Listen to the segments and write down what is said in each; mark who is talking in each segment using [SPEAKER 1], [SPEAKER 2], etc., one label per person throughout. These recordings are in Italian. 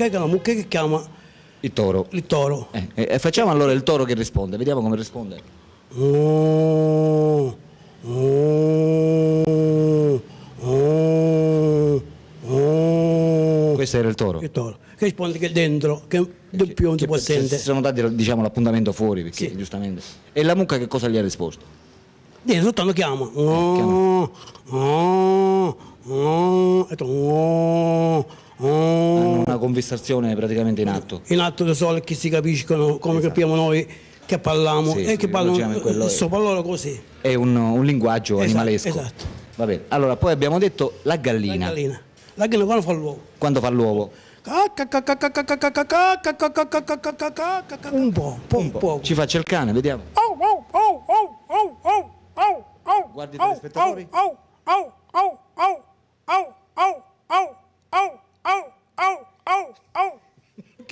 [SPEAKER 1] muccheca, una mucca che chiama... Il toro. Il toro. Eh, eh, facciamo allora il toro che risponde, vediamo come risponde. Mm, mm, mm, Questo era il toro. Il toro. Che risponde che dentro, che è doppio che, potente. Si sono dati diciamo, l'appuntamento fuori, perché sì. giustamente. E la mucca che cosa gli ha risposto? Niente, sotto lo chiama. Eh, chiama. Oh, oh, oh, conversazione praticamente in atto. In atto da sole che si capiscono come esatto. capiamo noi che parliamo sì, e sì, che parlano sopra loro così. È un, un linguaggio esatto, animalesco. Esatto. Va bene. Allora, poi abbiamo detto la gallina. La gallina. La gallina quando fa l'uovo? Quando fa l'uovo. Un po', un po', un po'. Ci faccia il cane, vediamo. Guardi i telespettatori.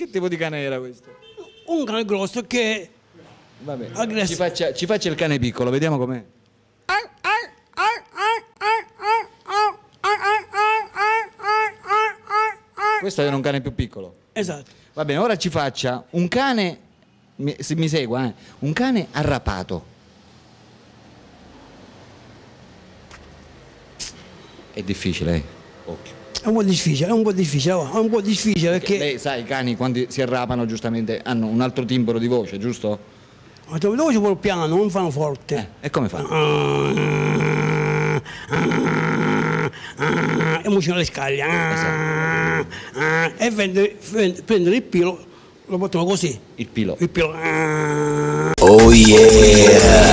[SPEAKER 1] che tipo di cane era questo? Un cane grosso che... Va bene, ci faccia, ci faccia il cane piccolo, vediamo com'è. Questo era un cane più piccolo. Esatto. Va bene, ora ci faccia un cane, mi, se mi segua, eh, un cane arrapato. È difficile, eh? Occhio. È un po' difficile, è un po' difficile, è un po' difficile perché... perché... Lei sa, i cani quando si arrapano giustamente hanno un altro timbro di voce, giusto? Ma dove ci vuole piano, non fanno forte. Eh, e come fanno? E muoiono le scaglie. Esatto. E vende, prendono il pilo, lo portano così. Il pilo. Il pilo. Oh yeah!